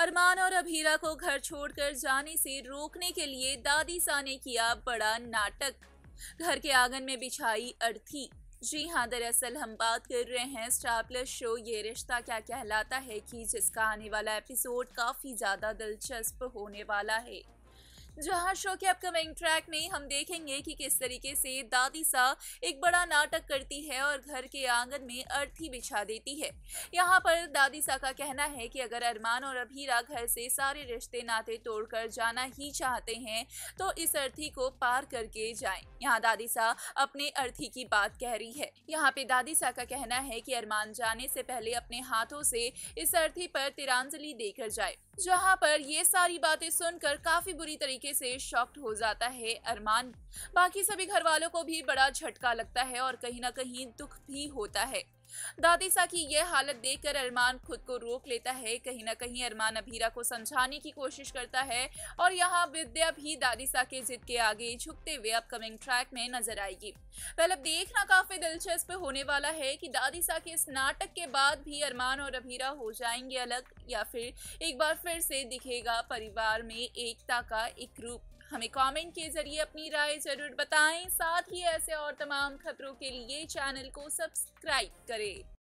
अरमान और अभीरा को घर छोड़कर जाने से रोकने के लिए दादी सा ने किया बड़ा नाटक घर के आंगन में बिछाई अर्थी जी हाँ दरअसल हम बात कर रहे हैं स्टार प्लस शो ये रिश्ता क्या कहलाता है कि जिसका आने वाला एपिसोड काफ़ी ज़्यादा दिलचस्प होने वाला है जहां शो के अपकमिंग ट्रैक में हम देखेंगे कि किस तरीके से दादी सा एक बड़ा नाटक करती है और घर के आंगन में अर्थी बिछा देती है यहाँ पर दादी सा का कहना है कि अगर अरमान और अभीरा घर से सारे रिश्ते नाते तोड़कर जाना ही चाहते हैं तो इस अर्थी को पार करके जाए यहाँ दादी सा अपने अर्थी की बात कह रही है यहाँ पे दादी सा का कहना है की अरमान जाने से पहले अपने हाथों से इस अर्थी पर तिरांजलि देकर जाए जहां पर ये सारी बातें सुनकर काफी बुरी तरीके से शॉक्ड हो जाता है अरमान बाकी सभी घर वालों को भी बड़ा झटका लगता है और कहीं ना कहीं दुख भी होता है दादी सा की यह हालत देखकर अरमान खुद को रोक लेता है कहीं ना कहीं अरमान अभीरा को समझाने की कोशिश करता है और यहाँ विद्या भी दादी सा के जिद के आगे झुकते हुए अपकमिंग ट्रैक में नजर आएगी पहले देखना काफी दिलचस्प होने वाला है कि सा के इस नाटक के बाद भी अरमान और अभीरा हो जाएंगे अलग या फिर एक बार फिर से दिखेगा परिवार में एकता का एक रूप हमें कमेंट के ज़रिए अपनी राय ज़रूर बताएं साथ ही ऐसे और तमाम खबरों के लिए चैनल को सब्सक्राइब करें